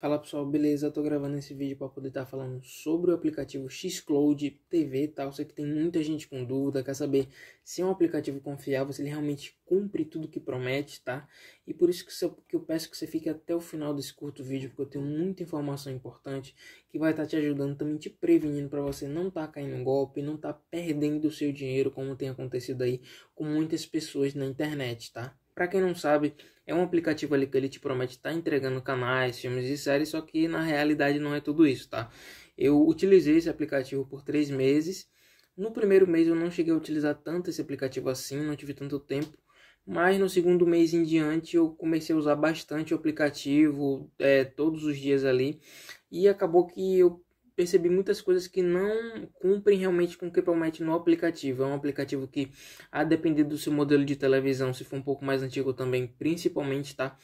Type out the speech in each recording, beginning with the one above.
Fala pessoal, beleza? Eu tô gravando esse vídeo para poder estar tá falando sobre o aplicativo Xcloud TV tá? tal. Sei que tem muita gente com dúvida, quer saber se é um aplicativo confiável, se ele realmente cumpre tudo que promete, tá? E por isso que eu peço que você fique até o final desse curto vídeo, porque eu tenho muita informação importante que vai estar tá te ajudando, também te prevenindo para você não estar tá caindo em golpe, não estar tá perdendo o seu dinheiro, como tem acontecido aí com muitas pessoas na internet, tá? Para quem não sabe, é um aplicativo ali que ele te promete estar tá entregando canais, filmes e séries, só que na realidade não é tudo isso, tá? Eu utilizei esse aplicativo por três meses. No primeiro mês eu não cheguei a utilizar tanto esse aplicativo assim, não tive tanto tempo. Mas no segundo mês em diante eu comecei a usar bastante o aplicativo, é, todos os dias ali. E acabou que eu percebi muitas coisas que não cumprem realmente com o que promete no aplicativo. É um aplicativo que, a depender do seu modelo de televisão, se for um pouco mais antigo também, principalmente, tá?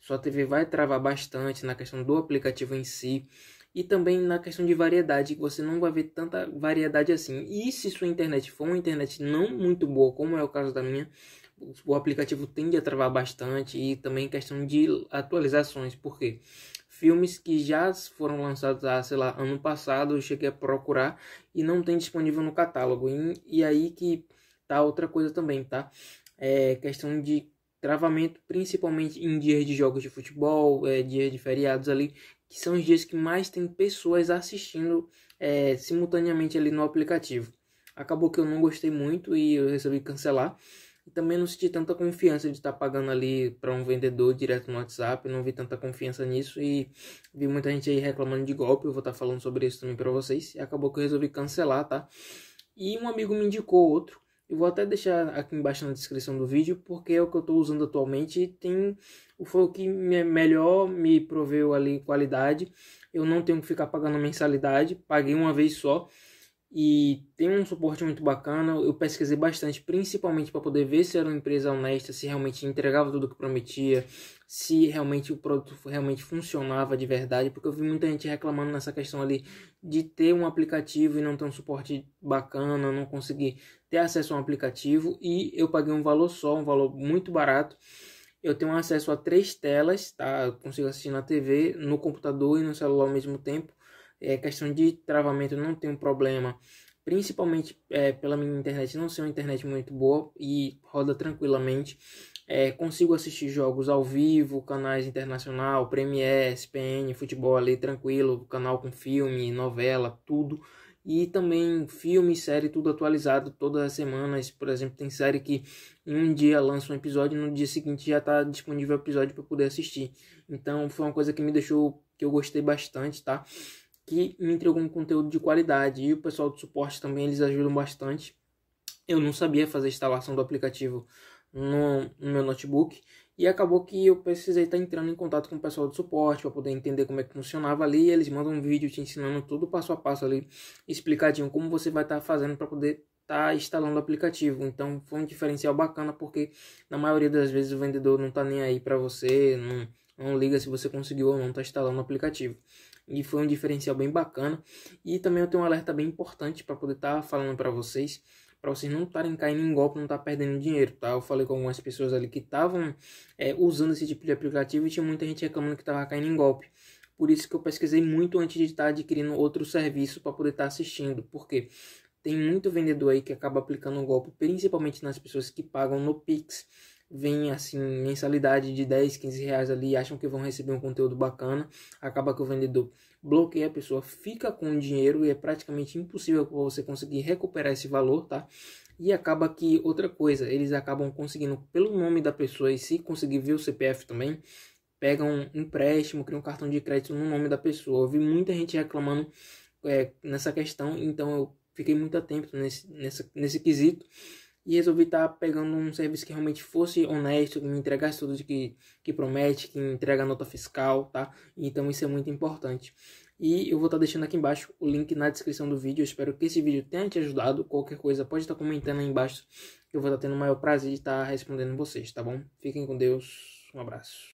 Sua TV vai travar bastante na questão do aplicativo em si e também na questão de variedade, que você não vai ver tanta variedade assim. E se sua internet for uma internet não muito boa, como é o caso da minha, o aplicativo tende a travar bastante e também questão de atualizações, porque filmes que já foram lançados há, sei lá, ano passado, eu cheguei a procurar e não tem disponível no catálogo. E, e aí que tá outra coisa também, tá? É questão de travamento, principalmente em dias de jogos de futebol, é, dias de feriados ali, que são os dias que mais tem pessoas assistindo é, simultaneamente ali no aplicativo. Acabou que eu não gostei muito e eu resolvi cancelar. E também não senti tanta confiança de estar pagando ali para um vendedor direto no WhatsApp. Não vi tanta confiança nisso e vi muita gente aí reclamando de golpe. Eu vou estar falando sobre isso também para vocês. E acabou que eu resolvi cancelar, tá? E um amigo me indicou outro. Eu vou até deixar aqui embaixo na descrição do vídeo, porque é o que eu estou usando atualmente e tem, foi o que me, melhor me proveu ali qualidade. Eu não tenho que ficar pagando mensalidade, paguei uma vez só e tem um suporte muito bacana. Eu pesquisei bastante, principalmente para poder ver se era uma empresa honesta, se realmente entregava tudo o que prometia, se realmente o produto realmente funcionava de verdade, porque eu vi muita gente reclamando nessa questão ali de ter um aplicativo e não ter um suporte bacana, não conseguir ter acesso a um aplicativo e eu paguei um valor só, um valor muito barato. Eu tenho acesso a três telas, tá? Eu consigo assistir na TV, no computador e no celular ao mesmo tempo. É, questão de travamento não tem um problema. Principalmente é, pela minha internet não ser uma internet muito boa e roda tranquilamente. É, consigo assistir jogos ao vivo, canais internacional, premier SPN, futebol ali tranquilo, canal com filme, novela, tudo e também filme, série, tudo atualizado todas as semanas. Por exemplo, tem série que em um dia lança um episódio e no dia seguinte já está disponível o episódio para poder assistir. Então foi uma coisa que me deixou que eu gostei bastante, tá? que me entregou um conteúdo de qualidade. E o pessoal do suporte também, eles ajudam bastante. Eu não sabia fazer a instalação do aplicativo no, no meu notebook. E acabou que eu precisei estar tá entrando em contato com o pessoal do suporte para poder entender como é que funcionava ali. Eles mandam um vídeo te ensinando tudo passo a passo ali, explicadinho como você vai estar tá fazendo para poder estar tá instalando o aplicativo. Então foi um diferencial bacana porque na maioria das vezes o vendedor não está nem aí para você, não, não liga se você conseguiu ou não estar tá instalando o aplicativo. E foi um diferencial bem bacana. E também eu tenho um alerta bem importante para poder estar tá falando para vocês, para vocês não estarem caindo em golpe, não estar tá perdendo dinheiro, tá? Eu falei com algumas pessoas ali que estavam é, usando esse tipo de aplicativo e tinha muita gente reclamando que estava caindo em golpe. Por isso que eu pesquisei muito antes de estar tá adquirindo outro serviço para poder estar tá assistindo, porque tem muito vendedor aí que acaba aplicando golpe, principalmente nas pessoas que pagam no Pix vem assim, mensalidade de 10, 15 reais ali, acham que vão receber um conteúdo bacana, acaba que o vendedor bloqueia a pessoa, fica com o dinheiro e é praticamente impossível você conseguir recuperar esse valor, tá? E acaba que outra coisa, eles acabam conseguindo pelo nome da pessoa e se conseguir ver o CPF também, pegam um empréstimo, criam um cartão de crédito no nome da pessoa. Eu vi muita gente reclamando é, nessa questão, então eu fiquei muito atento nesse, nessa, nesse quesito e resolvi estar tá pegando um serviço que realmente fosse honesto, que me entregasse tudo que, que promete, que entrega nota fiscal, tá? Então isso é muito importante. E eu vou estar tá deixando aqui embaixo o link na descrição do vídeo. Eu espero que esse vídeo tenha te ajudado. Qualquer coisa pode estar tá comentando aí embaixo. Eu vou estar tá tendo o maior prazer de estar tá respondendo vocês, tá bom? Fiquem com Deus. Um abraço.